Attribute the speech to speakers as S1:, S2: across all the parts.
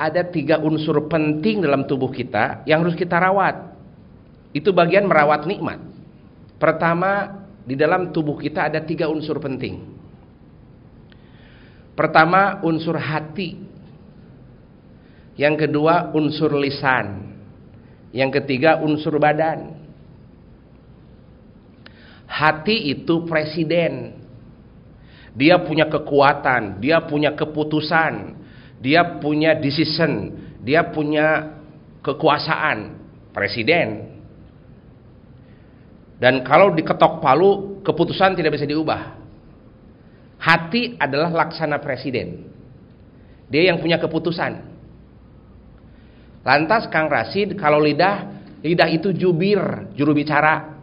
S1: ada tiga unsur penting dalam tubuh kita yang harus kita rawat. Itu bagian merawat nikmat. Pertama, di dalam tubuh kita ada tiga unsur penting. Pertama, unsur hati. Yang kedua, unsur lisan. Yang ketiga, unsur badan. Hati itu presiden. Dia punya kekuatan, dia punya keputusan, dia punya decision, dia punya kekuasaan presiden. Dan kalau diketok palu, keputusan tidak bisa diubah. Hati adalah laksana presiden. Dia yang punya keputusan. Lantas Kang Rasid kalau lidah, lidah itu jubir, juru bicara.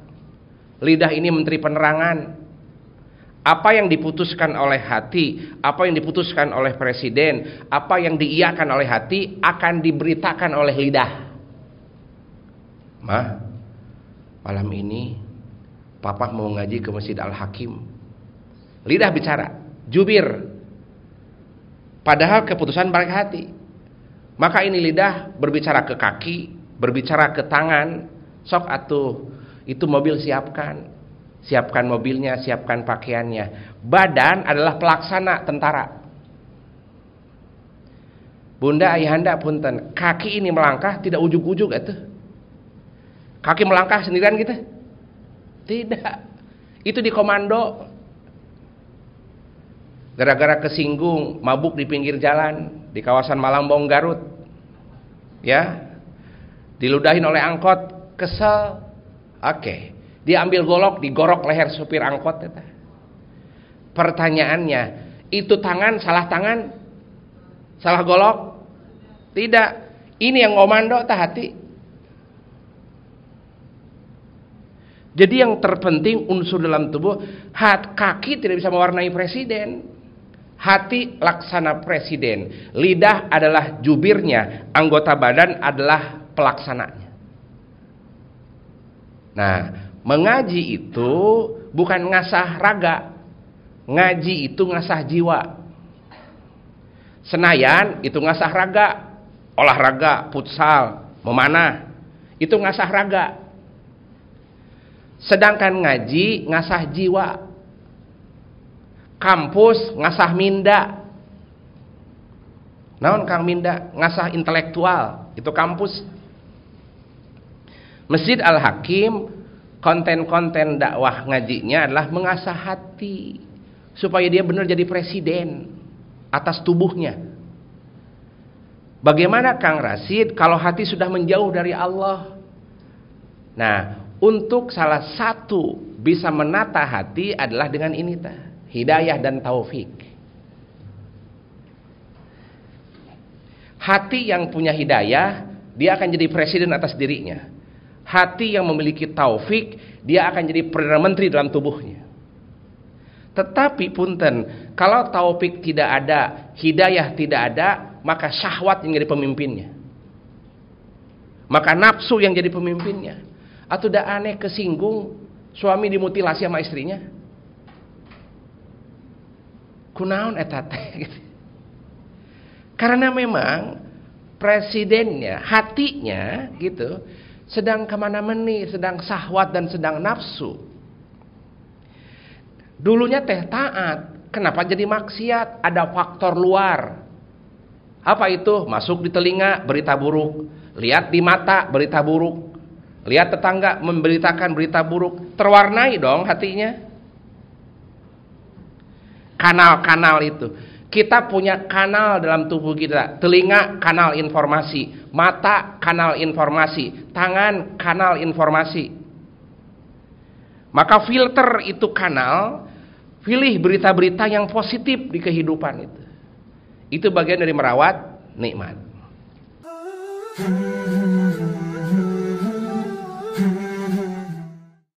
S1: Lidah ini menteri penerangan, apa yang diputuskan oleh hati, apa yang diputuskan oleh presiden, apa yang diiakan oleh hati akan diberitakan oleh lidah. Mah, malam ini papa mau ngaji ke Masjid Al-Hakim. Lidah bicara, jubir. Padahal keputusan mereka hati. Maka ini lidah berbicara ke kaki, berbicara ke tangan, sok atuh itu mobil siapkan, siapkan mobilnya, siapkan pakaiannya. Badan adalah pelaksana tentara. Bunda ayahanda punten, kaki ini melangkah tidak ujuk-ujuk itu. Ya, kaki melangkah sendirian gitu? Tidak. Itu di komando. Gara-gara kesinggung, mabuk di pinggir jalan di kawasan Malangbong Garut. Ya. Diludahin oleh angkot, kesel. Oke. Okay diambil golok digorok leher supir angkot eta. pertanyaannya itu tangan salah tangan salah golok tidak ini yang komando tah hati jadi yang terpenting unsur dalam tubuh hat kaki tidak bisa mewarnai presiden hati laksana presiden, lidah adalah jubirnya, anggota badan adalah pelaksananya. Nah, Mengaji itu bukan ngasah raga. Ngaji itu ngasah jiwa. Senayan itu ngasah raga. Olahraga, futsal, memanah. Itu ngasah raga. Sedangkan ngaji ngasah jiwa. Kampus ngasah minda. Naon Kang Minda ngasah intelektual itu kampus. Masjid Al Hakim konten-konten dakwah ngajinya adalah mengasah hati supaya dia benar jadi presiden atas tubuhnya. Bagaimana Kang Rasid kalau hati sudah menjauh dari Allah? Nah, untuk salah satu bisa menata hati adalah dengan ini ta, hidayah dan taufik. Hati yang punya hidayah, dia akan jadi presiden atas dirinya hati yang memiliki taufik, dia akan jadi perdana menteri dalam tubuhnya. Tetapi punten, kalau taufik tidak ada, hidayah tidak ada, maka syahwat yang jadi pemimpinnya. Maka nafsu yang jadi pemimpinnya. Atau udah aneh kesinggung, suami dimutilasi sama istrinya. Kunaon etate. Karena memang presidennya, hatinya gitu, sedang kemana-meni, sedang sahwat dan sedang nafsu. Dulunya teh taat, kenapa jadi maksiat? Ada faktor luar. Apa itu? Masuk di telinga berita buruk, lihat di mata berita buruk, lihat tetangga memberitakan berita buruk, terwarnai dong hatinya. Kanal-kanal itu. Kita punya kanal dalam tubuh kita, telinga kanal informasi, mata kanal informasi, tangan kanal informasi. Maka filter itu kanal, pilih berita-berita yang positif di kehidupan itu. Itu bagian dari merawat nikmat.